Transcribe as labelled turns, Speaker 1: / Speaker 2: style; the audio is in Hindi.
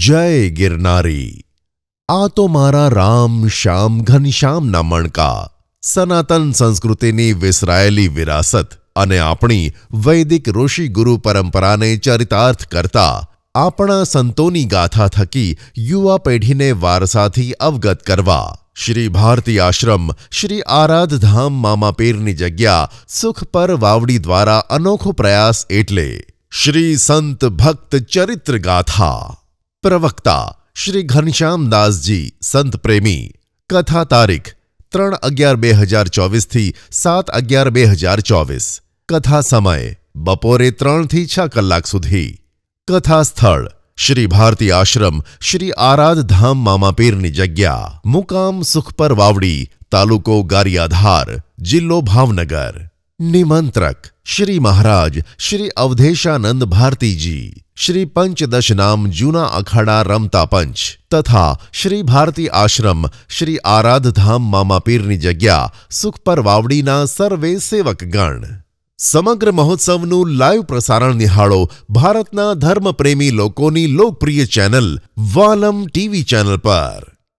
Speaker 1: जय गिरनारी आ तो मारा राम श्याम घनश्याम श्याम मणका सनातन संस्कृति विसरायेली विरासत अने अपनी वैदिक ऋषि गुरु परंपरा ने चरितार्थ करता अपना संतोनी गाथा थकी युवा पेढ़ी ने वारसा थी अवगत करवा श्री भारती आश्रम श्री आराध धाम मामापीर जगह सुख पर वावड़ी द्वारा अनोखो प्रयास एटले श्री संत भक्त चरित्र गाथा प्रवक्ता श्री घनश्याम दास जी संत प्रेमी कथा तारीख तरण अग्यार हजार चौबीस थी सात अग्यार बे हजार चौबीस कथा समय बपोरे त्रण थी छ कलाक सुधी कथा स्थल श्री भारती आश्रम श्री आराध धाम मामापीर जगह मुकाम सुखपर वावड़ी तालुको गारियाधार जिलो भावनगर निमंत्रक श्री महाराज श्री अवधेशानंद भारती जी श्री पंचदश नाम जूना अखाड़ा रमता पंच तथा श्री भारती आश्रम श्री आराध धाम मामा पीरनी जग्या सुख पर वावड़ीना सर्वे सेवक गण समग्र महोत्सव नु लाइव प्रसारण निहाड़ो भारतना धर्म प्रेमी लोकोनी लोकप्रिय चैनल वालम टीवी चैनल पर